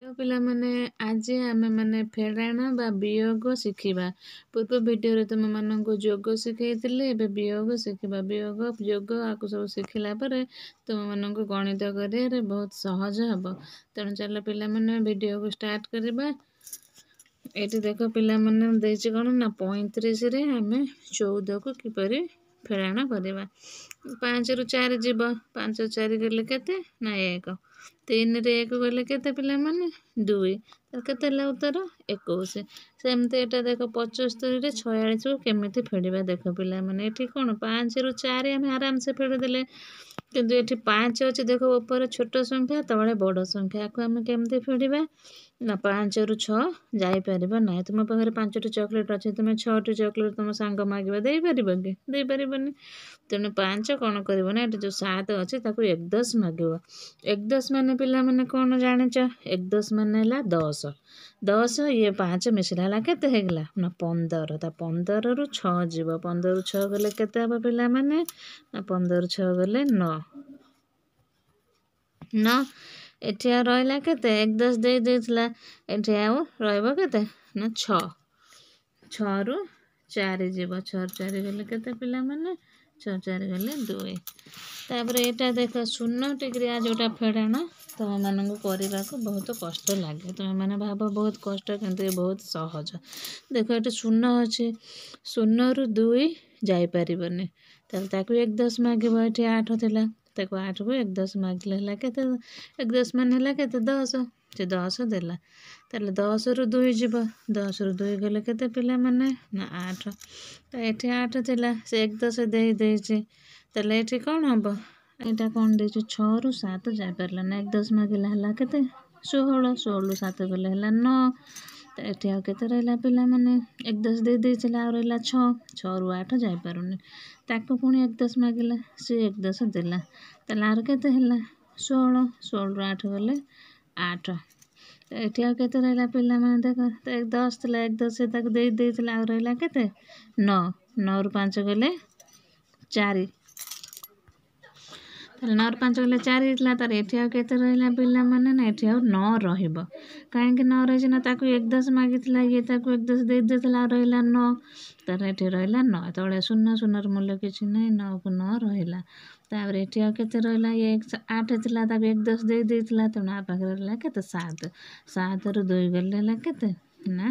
ପ୍ରିୟ ପିଲାମାନେ ଆଜି ଆମେମାନେ ଫେଡ଼ାଣ ବା ବିୟୋଗ ଶିଖିବା ପୂର୍ବ ଭିଡ଼ିଓରେ ତୁମମାନଙ୍କୁ ଯୋଗ ଶିଖେଇଥିଲି ଏବେ ବିୟୋଗ ଶିଖିବା ବିୟୋଗ ଯୋଗ ଆକୁ ସବୁ ଶିଖିଲା ପରେ ତୁମମାନଙ୍କୁ ଗଣିତ କରିବାରେ ବହୁତ ସହଜ ହେବ ତେଣୁ ଚାଲ ପିଲାମାନେ ଭିଡ଼ିଓକୁ ଷ୍ଟାର୍ଟ କରିବା ଏଠି ଦେଖ ପିଲାମାନେ ଦେଇଛି କ'ଣ ନା ପଇଁତିରିଶରେ ଆମେ ଚଉଦକୁ କିପରି ଫେଡ଼ାଣ କରିବା ପାଞ୍ଚରୁ ଚାରି ଯିବ ପାଞ୍ଚ ଚାରି ଗଲେ କେତେ ନା ଏକ ତିନିରେ ଏକ ଗଲେ କେତେ ପିଲାମାନେ ଦୁଇ କେତେ ହେଲା ଉତ୍ତର ଏକୋଇଶ ସେମିତି ଏଇଟା ଦେଖ ପଞ୍ଚସ୍ତରୀରେ ଛୟାଳିଶକୁ କେମିତି ଫେଡ଼ିବା ଦେଖ ପିଲାମାନେ ଏଠି କ'ଣ ପାଞ୍ଚରୁ ଚାରି ଆମେ ଆରାମସେ ଫେଡ଼ିଦେଲେ କିନ୍ତୁ ଏଠି ପାଞ୍ଚ ଅଛି ଦେଖ ଉପରେ ଛୋଟ ସଂଖ୍ୟା ତଳେ ବଡ଼ ସଂଖ୍ୟା ଆକୁ ଆମେ କେମିତି ଫେଡ଼ିବା ନା ପାଞ୍ଚରୁ ଛଅ ଯାଇପାରିବ ନାହିଁ ତୁମ ପାଖରେ ପାଞ୍ଚଟି ଚକୋଲେଟ୍ ଅଛି ତୁମେ ଛଅଟି ଚକୋଲେଟ୍ ତୁମ ସାଙ୍ଗ ମାଗିବା ଦେଇପାରିବ କି ଦେଇପାରିବନି ତେଣୁ ପାଞ୍ଚ କ'ଣ କରିବ ନା ଏଠି ଯେଉଁ ସାତ ଅଛି ତାକୁ ଏକଦଶ ମାଗିବ ଏକଦଶ ମାନେ ପିଲାମାନେ କ'ଣ ଜାଣିଛ ଏକଦଶ ମାନେ ହେଲା ଦଶ ଦଶ ଇଏ ପାଞ୍ଚ ମିଶିଲା ହେଲା କେତେ ହେଇଗଲା ନା ପନ୍ଦର ତା ପନ୍ଦରରୁ ଛଅ ଯିବ ପନ୍ଦରରୁ ଛଅ ଗଲେ କେତେ ହେବ ପିଲାମାନେ ନା ପନ୍ଦରରୁ ଛଅ ଗଲେ ନଅ ନଅ ଏଠି ଆଉ ରହିଲା କେତେ ଏକଦଶ ଦେଇ ଦେଇଥିଲା ଏଠି ଆଉ ରହିବ କେତେ ନା ଛଅ ଛଅରୁ ଚାରି ଯିବ ଛଅ ଚାରି ଗଲେ କେତେ ପିଲାମାନେ ଛଅ ଚାରି ଗଲେ ଦୁଇ ତାପରେ ଏଇଟା ଦେଖ ଶୂନ ଟିକିରିଆ ଯେଉଁଟା ଫେଡ଼ାଣ ତୁମମାନଙ୍କୁ କରିବାକୁ ବହୁତ କଷ୍ଟ ଲାଗେ ତୁମେମାନେ ଭାବ ବହୁତ କଷ୍ଟ କିନ୍ତୁ ଏ ବହୁତ ସହଜ ଦେଖ ଏଠି ଶୂନ ଅଛି ଶୂନରୁ ଦୁଇ ଯାଇପାରିବନି ତାହେଲେ ତାକୁ ଏକ ଦଶ ମାଗିବ ଏଠି ଆଠ ଥିଲା ତାକୁ ଆଠକୁ ଏକ ଦଶ ମାଗିଲେ ହେଲା କେତେ ଏକ ଦଶ ମାନେ ହେଲା କେତେ ଦଶ ସେ ଦଶ ଦେଲା ତାହେଲେ ଦଶରୁ ଦୁଇ ଯିବ ଦଶରୁ ଦୁଇ ଗଲେ କେତେ ପିଲାମାନେ ନା ଆଠ ତ ଏଠି ଆଠ ଥିଲା ସେ ଏକ ଦଶ ଦେଇ ଦେଇଛି ତାହେଲେ ଏଠି କ'ଣ ହେବ ଏଇଟା କ'ଣ ଦେଇଛି ଛଅରୁ ସାତ ଯାଇପାରିଲା ନା ଏକ ଦଶ ମାଗିଲା ହେଲା କେତେ ଷୋହଳ ଷୋହଳରୁ ସାତ ଗଲେ ହେଲା ନଅ ଏଠି ଆଉ କେତେ ରହିଲା ପିଲାମାନେ ଏକ ଦଶ ଦେଇ ଦେଇଥିଲା ଆଉ ରହିଲା ଛଅ ଛଅରୁ ଆଠ ଯାଇପାରୁନି ତାକୁ ପୁଣି ଏକ ଦଶ ମାଗିଲା ସିଏ ଏକ ଦଶ ଦେଲା ତାହେଲେ ଆର କେତେ ହେଲା ଷୋହଳ ଷୋହଳରୁ ଆଠ ଗଲେ ଆଠ ଏଠି ଆଉ କେତେ ରହିଲା ପିଲାମାନେ ଦେଖ ଏକ ଦଶ ଥିଲା ଏକ ଦଶ ସେ ତାକୁ ଦେଇ ଦେଇଥିଲା ଆଉ ରହିଲା କେତେ ନଅ ନଅରୁ ପାଞ୍ଚ ଗଲେ ଚାରି नर गले चार चारिति तर एउटा र पहिला एउटा नरहेको काहीँक न रहेछ न त एक दस मागिला यु एकदम र तर रहला नौ तोले शून्य शून्यर मूल्य नै नु नाता केत र आठ एकदिला पाखेर सात सत रु दुई गाला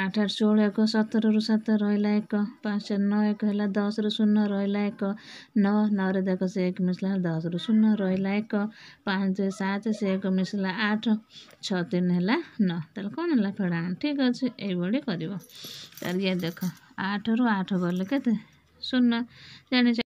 ଆଠ ଆଠ ଷୋହଳ ଏକ ସତରରୁ ସାତ ରହିଲା ଏକ ପାଞ୍ଚ ନଅ ଏକ ହେଲା ଦଶରୁ ଶୂନ ରହିଲା ଏକ ନଅ ନଅରେ ଦେଖ ସେ ଏକ ମିଶିଲା ଦଶରୁ ଶୂନ ରହିଲା ଏକ ପାଞ୍ଚ ସାତ ସେ ଏକ ମିଶିଲା ଆଠ ଛଅ ତିନି ହେଲା ନଅ ତାହେଲେ କ'ଣ ହେଲା ଫେଡ଼ା ଠିକ୍ ଅଛି ଏଇଭଳି କରିବ ତାହେଲେ ଇଏ ଦେଖ ଆଠରୁ ଆଠ ଗଲେ କେତେ ଶୂନ ଜାଣିଛ